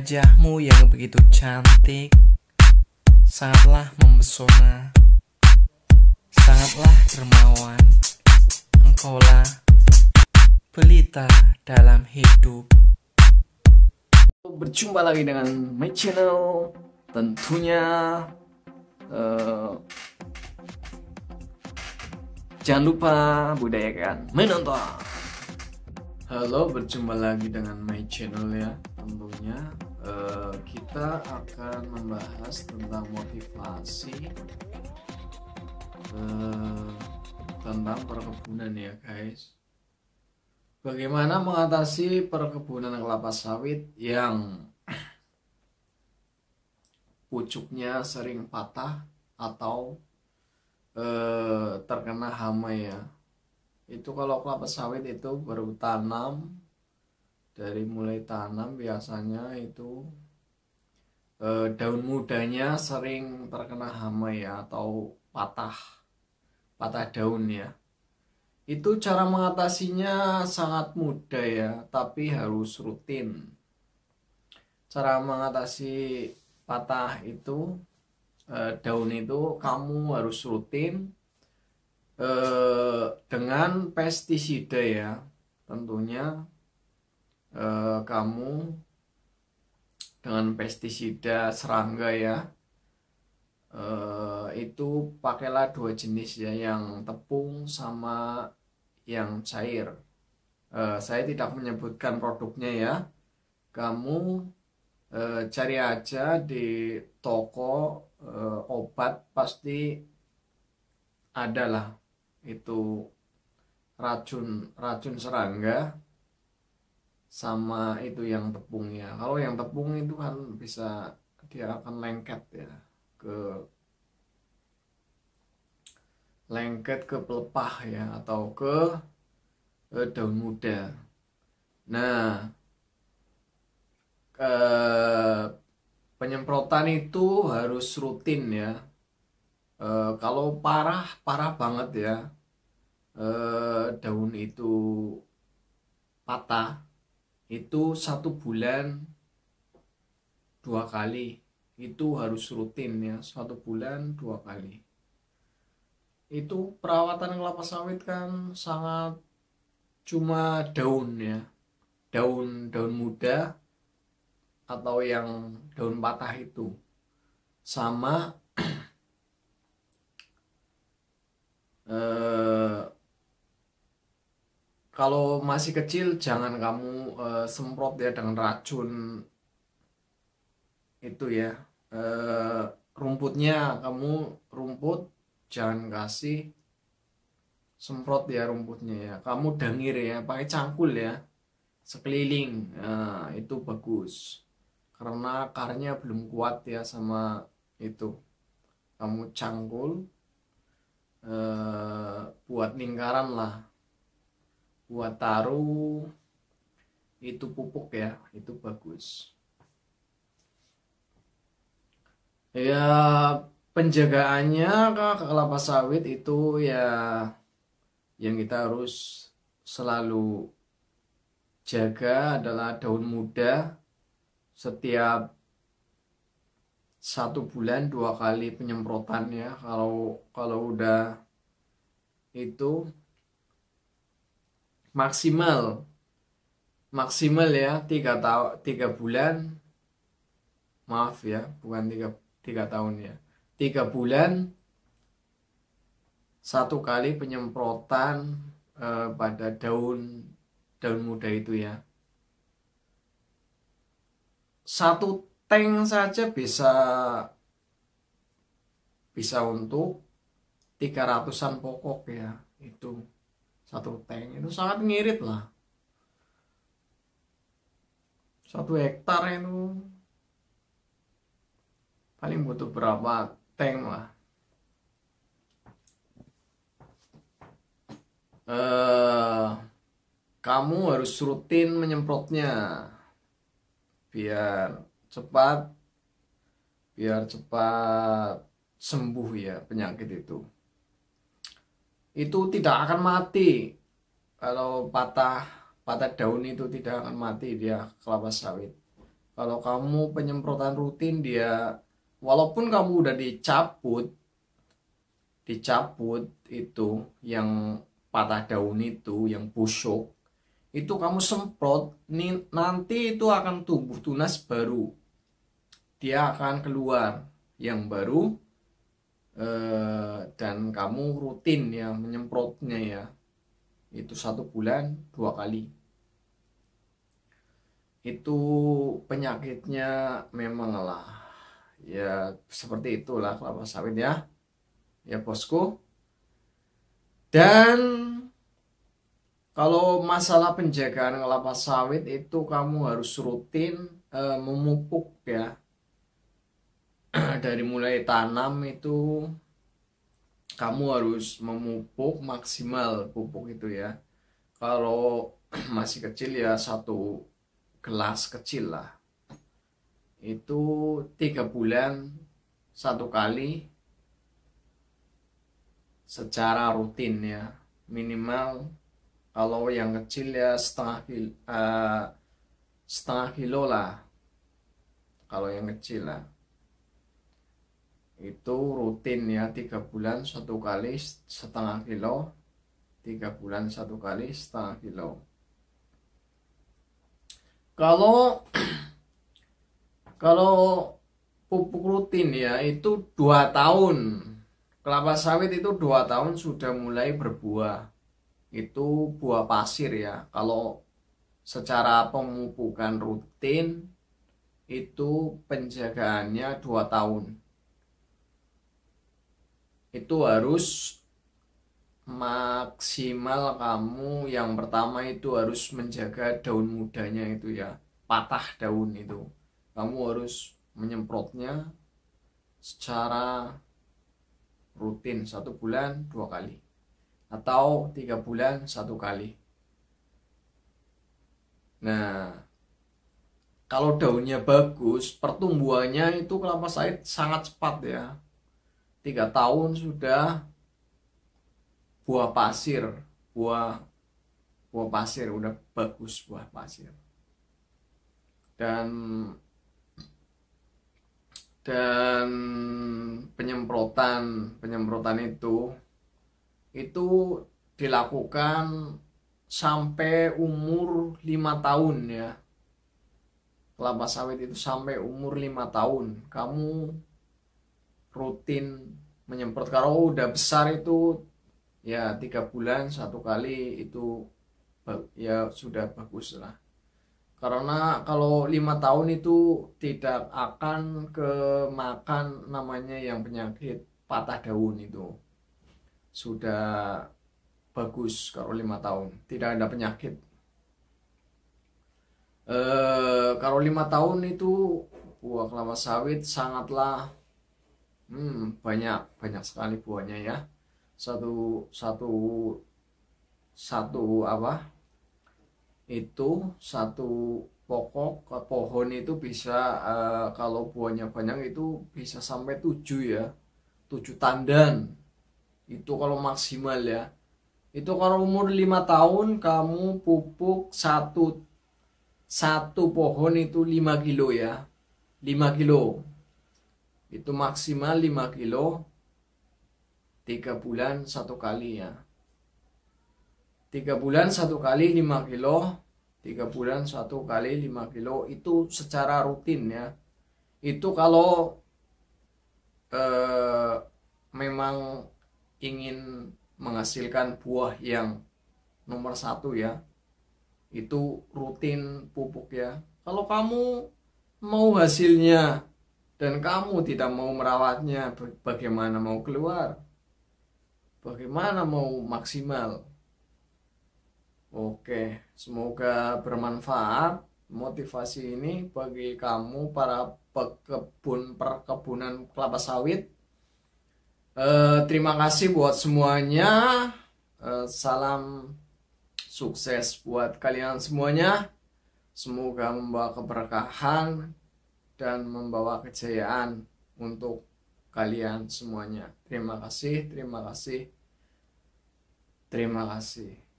Wajahmu yang begitu cantik Sangatlah mempesona Sangatlah dermawan Engkaulah pelita dalam hidup Berjumpa lagi dengan my channel Tentunya uh, Jangan lupa budayakan menonton Halo, berjumpa lagi dengan my channel ya tentunya Eh, kita akan membahas tentang motivasi uh, tentang perkebunan ya guys. Bagaimana mengatasi perkebunan kelapa sawit yang pucuknya sering patah atau eh, terkena hama ya. Itu kalau kelapa sawit itu baru tanam dari mulai tanam biasanya itu eh, daun mudanya sering terkena hama ya atau patah patah daun ya itu cara mengatasinya sangat mudah ya tapi harus rutin cara mengatasi patah itu eh, daun itu kamu harus rutin eh, dengan pestisida ya tentunya Eh, kamu dengan pestisida serangga ya e, itu pakailah dua jenis ya yang tepung sama yang cair e, saya tidak menyebutkan produknya ya kamu e, cari aja di toko e, obat pasti adalah itu racun racun serangga sama itu yang tepungnya kalau yang tepung itu kan bisa dia akan lengket ya ke lengket ke pelepah ya atau ke eh, daun muda nah ke eh, penyemprotan itu harus rutin ya e, kalau parah parah banget ya e, daun itu patah itu satu bulan dua kali itu harus rutin ya satu bulan dua kali itu perawatan kelapa sawit kan sangat cuma daun ya daun daun muda atau yang daun patah itu sama eh, kalau masih kecil jangan kamu uh, semprot ya dengan racun itu ya uh, rumputnya kamu rumput jangan kasih semprot ya rumputnya ya kamu dengir ya pakai cangkul ya sekeliling nah, itu bagus karena akarnya belum kuat ya sama itu kamu cangkul eh, buat lingkaran lah buat taruh itu pupuk ya itu bagus ya penjagaannya ke kelapa sawit itu ya yang kita harus selalu jaga adalah daun muda setiap satu bulan dua kali penyemprotannya kalau kalau udah itu maksimal maksimal ya tiga tahun tiga bulan maaf ya bukan tiga tiga tahun ya tiga bulan satu kali penyemprotan eh, pada daun daun muda itu ya satu tank saja bisa bisa untuk tiga ratusan pokok ya itu satu tank itu sangat ngirit lah satu hektar itu paling butuh berapa tank lah uh, kamu harus rutin menyemprotnya biar cepat biar cepat sembuh ya penyakit itu itu tidak akan mati kalau patah patah daun itu tidak akan mati dia kelapa sawit kalau kamu penyemprotan rutin dia walaupun kamu udah dicabut dicabut itu yang patah daun itu yang busuk itu kamu semprot nanti itu akan tumbuh tunas baru dia akan keluar yang baru Eh, dan kamu rutin ya menyemprotnya ya itu satu bulan dua kali itu penyakitnya memang lah ya seperti itulah kelapa sawit ya ya bosku dan kalau masalah penjagaan kelapa sawit itu kamu harus rutin e, memupuk ya dari mulai tanam itu kamu harus memupuk maksimal pupuk itu ya kalau masih kecil ya satu gelas kecil lah itu tiga bulan satu kali secara rutin ya minimal kalau yang kecil ya setengah kilo, uh, eh, setengah kilo lah kalau yang kecil lah itu rutin ya tiga bulan satu kali setengah kilo tiga bulan satu kali setengah kilo kalau kalau pupuk rutin ya itu dua tahun kelapa sawit itu dua tahun sudah mulai berbuah itu buah pasir ya kalau secara pemupukan rutin itu penjagaannya dua tahun itu harus maksimal kamu yang pertama itu harus menjaga daun mudanya itu ya patah daun itu kamu harus menyemprotnya secara rutin satu bulan dua kali atau tiga bulan satu kali nah kalau daunnya bagus pertumbuhannya itu kelapa sawit sangat cepat ya tiga tahun sudah buah pasir buah buah pasir udah bagus buah pasir dan dan penyemprotan penyemprotan itu itu dilakukan sampai umur lima tahun ya kelapa sawit itu sampai umur lima tahun kamu rutin menyemprot kalau oh, udah besar itu ya tiga bulan satu kali itu ya sudah bagus lah karena kalau lima tahun itu tidak akan kemakan namanya yang penyakit patah daun itu sudah bagus kalau lima tahun tidak ada penyakit eh kalau lima tahun itu buah kelapa sawit sangatlah Hmm, banyak banyak sekali buahnya ya. Satu satu satu apa? Itu satu pokok pohon itu bisa uh, kalau buahnya banyak itu bisa sampai tujuh ya. tujuh tandan. Itu kalau maksimal ya. Itu kalau umur lima tahun kamu pupuk satu satu pohon itu lima kilo ya. lima kilo itu maksimal 5 kilo 3 bulan satu kali ya 3 bulan satu kali 5 kilo 3 bulan satu kali 5 kilo itu secara rutin ya itu kalau eh, memang ingin menghasilkan buah yang nomor satu ya itu rutin pupuk ya kalau kamu mau hasilnya dan kamu tidak mau merawatnya, bagaimana mau keluar? Bagaimana mau maksimal? Oke, semoga bermanfaat motivasi ini bagi kamu para pekebun perkebunan kelapa sawit. E, terima kasih buat semuanya. E, salam sukses buat kalian semuanya. Semoga membawa keberkahan dan membawa kejayaan untuk kalian semuanya. Terima kasih, terima kasih, terima kasih.